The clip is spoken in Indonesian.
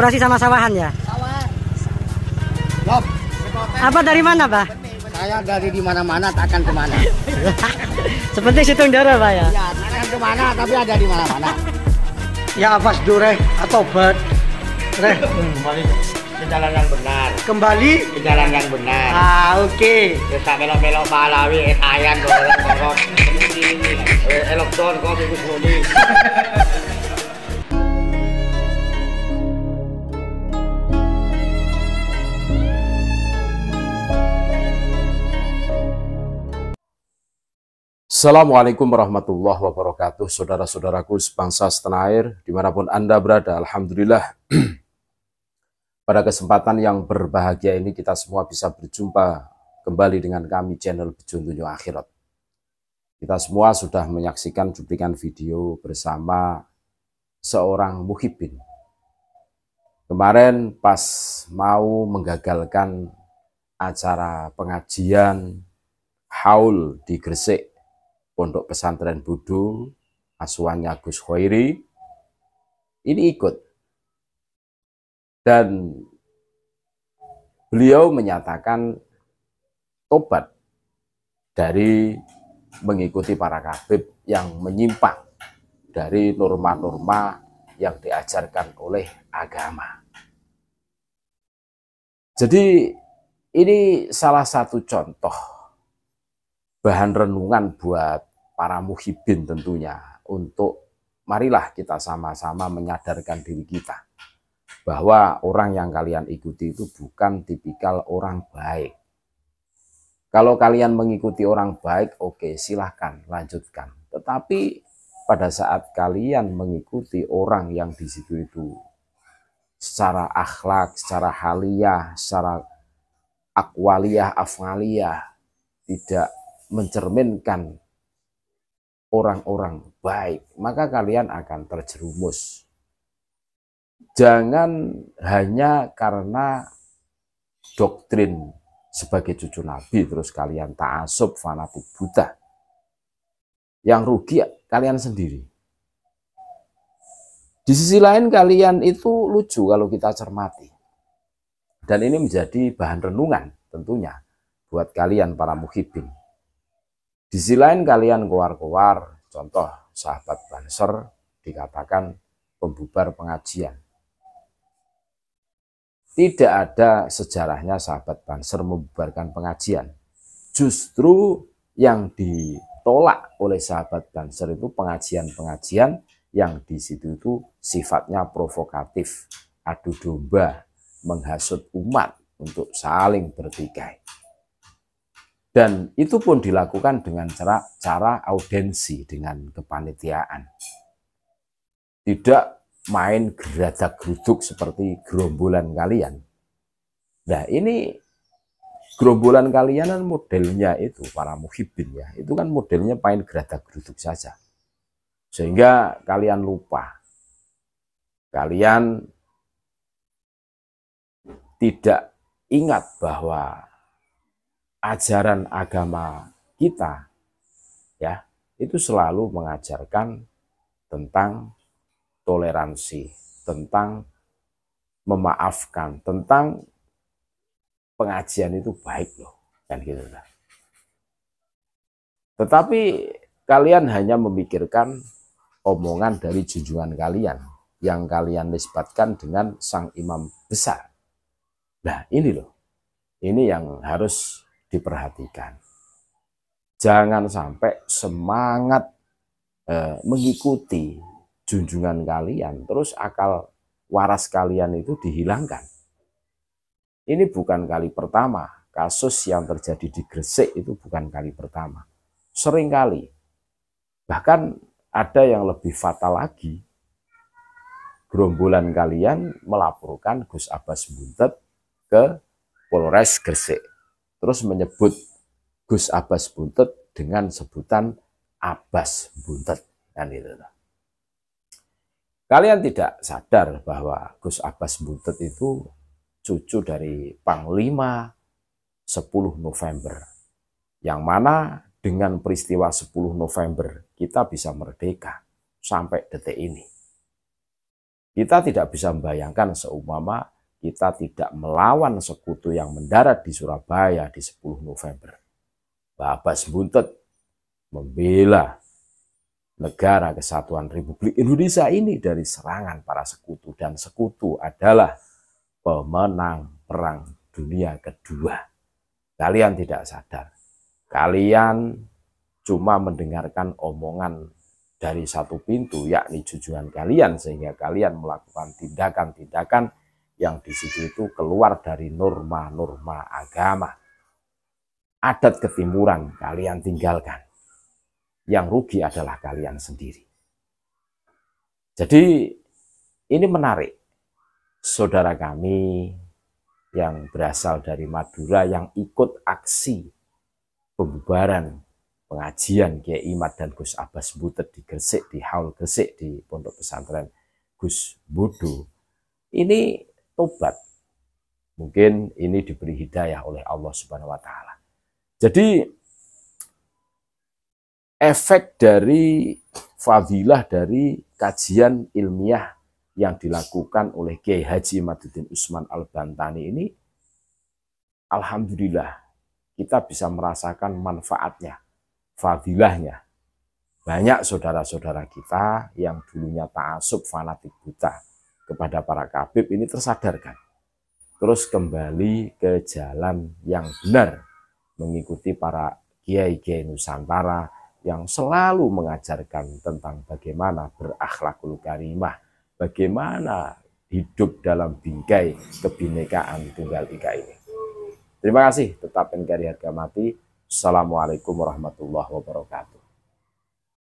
kolaborasi sama sawahan ya? Sawahan. Apa dari mana, Pak? Saya dari di mana-mana tak akan kemana. Seperti situng dara, Pak ya? Ya, akan kemana tapi ada di mana-mana. Ya apa sedureh atau bad. Reh. Kembali ke jalan yang benar. Kembali ke jalan yang benar. Ah, oke. Okay. Ya tak belok-belok Malawi, eh dorong-dorong. Ini ini. Eh elok don kok iku Assalamualaikum warahmatullahi wabarakatuh Saudara-saudaraku sebangsa setanah air Dimanapun Anda berada Alhamdulillah Pada kesempatan yang berbahagia ini Kita semua bisa berjumpa Kembali dengan kami channel Tunjuk Akhirat Kita semua sudah menyaksikan cuplikan video Bersama seorang muhibin Kemarin pas mau menggagalkan acara pengajian haul di Gresik Pondok Pesantren Budung, asuhannya Gus Khairi, ini ikut. Dan beliau menyatakan tobat dari mengikuti para kabib yang menyimpang dari norma-norma yang diajarkan oleh agama. Jadi ini salah satu contoh bahan renungan buat para muhibin tentunya untuk marilah kita sama-sama menyadarkan diri kita bahwa orang yang kalian ikuti itu bukan tipikal orang baik. Kalau kalian mengikuti orang baik, oke okay, silahkan lanjutkan. Tetapi pada saat kalian mengikuti orang yang di situ itu secara akhlak, secara haliah, secara akwaliah, afaliyah tidak mencerminkan orang-orang baik, maka kalian akan terjerumus. Jangan hanya karena doktrin sebagai cucu Nabi terus kalian taasub fanatik buta. Yang rugi kalian sendiri. Di sisi lain kalian itu lucu kalau kita cermati. Dan ini menjadi bahan renungan tentunya buat kalian para muhibin. Di sisi lain kalian keluar-keluar, contoh sahabat Banser dikatakan pembubar pengajian. Tidak ada sejarahnya sahabat Banser membubarkan pengajian. Justru yang ditolak oleh sahabat Banser itu pengajian-pengajian yang di situ itu sifatnya provokatif, adu domba, menghasut umat untuk saling bertikai. Dan itu pun dilakukan dengan cara, cara audensi dengan kepanitiaan. Tidak main geradak geruduk seperti gerombolan kalian. Nah ini gerombolan kalian kan modelnya itu para muhibin ya. Itu kan modelnya main geradak geruduk saja. Sehingga kalian lupa. Kalian tidak ingat bahwa ajaran agama kita ya itu selalu mengajarkan tentang toleransi, tentang memaafkan, tentang pengajian itu baik loh, kan gitu Tetapi kalian hanya memikirkan omongan dari junjungan kalian yang kalian nisbatkan dengan sang imam besar. Nah, ini loh. Ini yang harus diperhatikan. Jangan sampai semangat eh, mengikuti junjungan kalian, terus akal waras kalian itu dihilangkan. Ini bukan kali pertama, kasus yang terjadi di Gresik itu bukan kali pertama. sering kali bahkan ada yang lebih fatal lagi, gerombolan kalian melaporkan Gus Abbas Buntet ke Polres Gresik terus menyebut Gus Abbas Buntet dengan sebutan Abbas Buntet dan itu. Kalian tidak sadar bahwa Gus Abbas Buntet itu cucu dari Panglima 10 November. Yang mana dengan peristiwa 10 November kita bisa merdeka sampai detik ini. Kita tidak bisa membayangkan seumpama kita tidak melawan sekutu yang mendarat di Surabaya di 10 November. Babas Buntet membela negara kesatuan Republik Indonesia ini dari serangan para sekutu dan sekutu adalah pemenang perang dunia kedua. Kalian tidak sadar. Kalian cuma mendengarkan omongan dari satu pintu yakni tujuan kalian sehingga kalian melakukan tindakan-tindakan yang di situ itu keluar dari norma-norma agama. Adat ketimuran kalian tinggalkan. Yang rugi adalah kalian sendiri. Jadi ini menarik. Saudara kami yang berasal dari Madura yang ikut aksi pembubaran pengajian Kiai Imat dan Gus Abbas Butet di Gresik, di Haul Gresik, di Pondok Pesantren Gus Budu. Ini tobat. Mungkin ini diberi hidayah oleh Allah Subhanahu wa taala. Jadi efek dari fadilah dari kajian ilmiah yang dilakukan oleh Kiai Haji Madudin Usman Al-Bantani ini alhamdulillah kita bisa merasakan manfaatnya, fadilahnya. Banyak saudara-saudara kita yang dulunya taasub fanatik buta, kepada para kabib ini tersadarkan. Terus kembali ke jalan yang benar, mengikuti para kiai-kiai Nusantara yang selalu mengajarkan tentang bagaimana berakhlakul karimah, bagaimana hidup dalam bingkai kebinekaan tunggal ika ini. Terima kasih, tetap NKRI Harga Mati. Assalamualaikum warahmatullahi wabarakatuh.